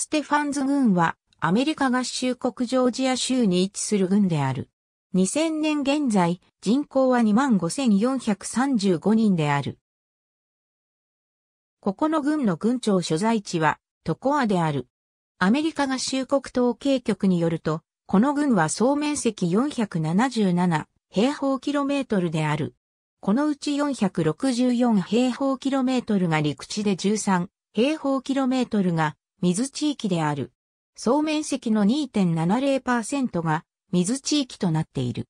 ステファンズ軍はアメリカ合衆国ジョージア州に位置する軍である。2000年現在、人口は25,435人である。ここの軍の軍庁所在地はトコアである。アメリカ合衆国統計局によると、この軍は総面積477平方キロメートルである。このうち464平方キロメートルが陸地で13平方キロメートルが水地域である。総面積の2.70%が水地域となっている。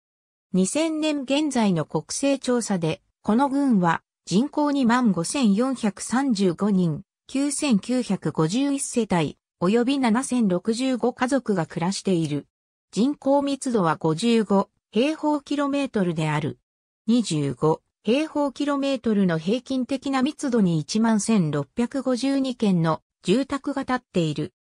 2000年現在の国勢調査で、この軍は人口2万5435人、9951世帯、及び7065家族が暮らしている。人口密度は55平方キロメートルである。25平方キロメートルの平均的な密度に11,652件の住宅が建っている。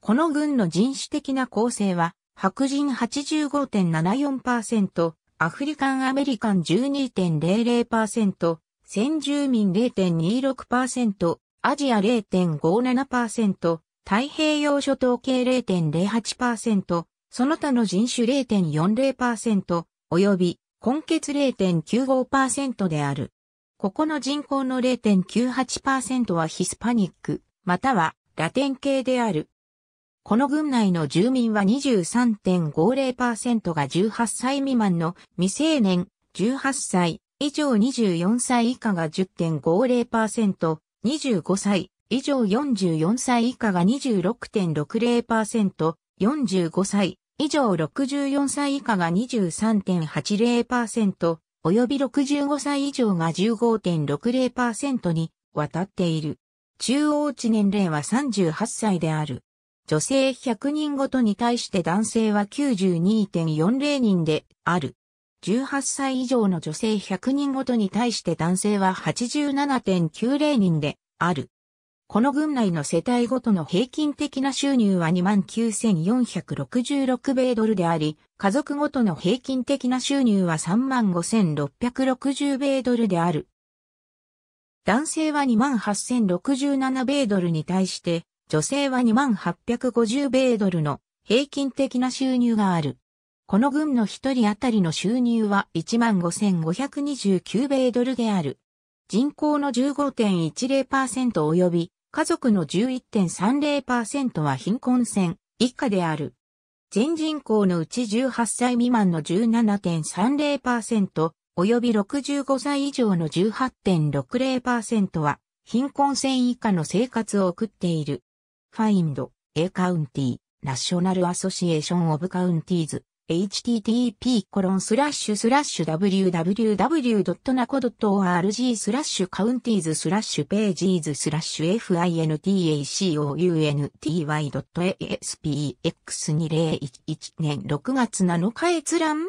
この郡の人種的な構成は、白人85.74%、アフリカンアメリカン12.00%、先住民0.26%、アジア0.57%、太平洋諸島系0.08%、その他の人種0.40%、及び根血0.95%である。ここの人口の0.98%はヒスパニック。またはラテン系である。この群内の住民は23.50%が18歳未満の未成年、18歳以上24歳以下が10.50%、25歳以上44歳以下が26.60%、45歳以上64歳以下が23.80%、及び65歳以上が15.60%に渡っている。中央値年齢は38歳である。女性100人ごとに対して男性は92.40人である。18歳以上の女性100人ごとに対して男性は87.90人である。この群内の世帯ごとの平均的な収入は29,466米ドルであり、家族ごとの平均的な収入は35,660米ドルである。男性は28,067米ドルに対して、女性は2850米ドルの平均的な収入がある。この軍の一人当たりの収入は15,529米ドルである。人口の15.10%及び家族の11.30%は貧困線以下である。全人口のうち18歳未満の17.30%、及び65歳以上の18.60%は、貧困線以下の生活を送っている。Find A County National Association of Counties http www.naco.org c o u n t i e s p a g e s fintacounty.aspx2011 年6月7日閲覧